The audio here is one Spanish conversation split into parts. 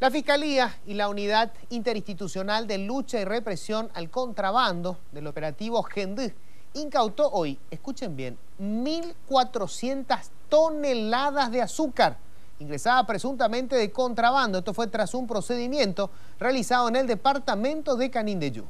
La Fiscalía y la Unidad Interinstitucional de Lucha y Represión al Contrabando del operativo Gendú incautó hoy, escuchen bien, 1.400 toneladas de azúcar ingresada presuntamente de contrabando. Esto fue tras un procedimiento realizado en el departamento de Canindeyú.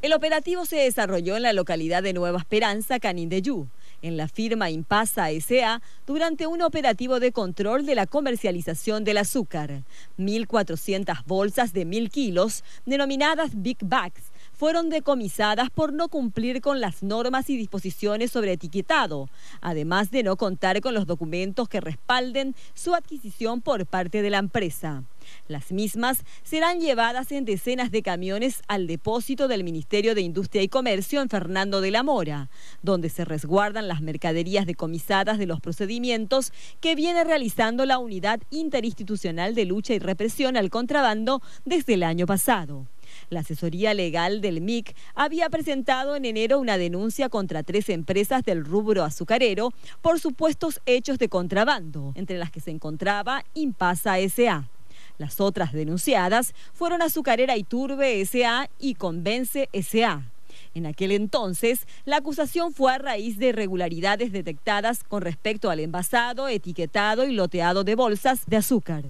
El operativo se desarrolló en la localidad de Nueva Esperanza, Canindeyú en la firma Impasa S.A. durante un operativo de control de la comercialización del azúcar. 1.400 bolsas de 1.000 kilos, denominadas Big Bags, fueron decomisadas por no cumplir con las normas y disposiciones sobre etiquetado, además de no contar con los documentos que respalden su adquisición por parte de la empresa. Las mismas serán llevadas en decenas de camiones al depósito del Ministerio de Industria y Comercio en Fernando de la Mora, donde se resguardan las mercaderías decomisadas de los procedimientos que viene realizando la Unidad Interinstitucional de Lucha y Represión al Contrabando desde el año pasado. La asesoría legal del MIC había presentado en enero una denuncia contra tres empresas del rubro azucarero por supuestos hechos de contrabando, entre las que se encontraba Impasa SA. Las otras denunciadas fueron Azucarera Iturbe SA y Convence SA. En aquel entonces, la acusación fue a raíz de irregularidades detectadas con respecto al envasado, etiquetado y loteado de bolsas de azúcar.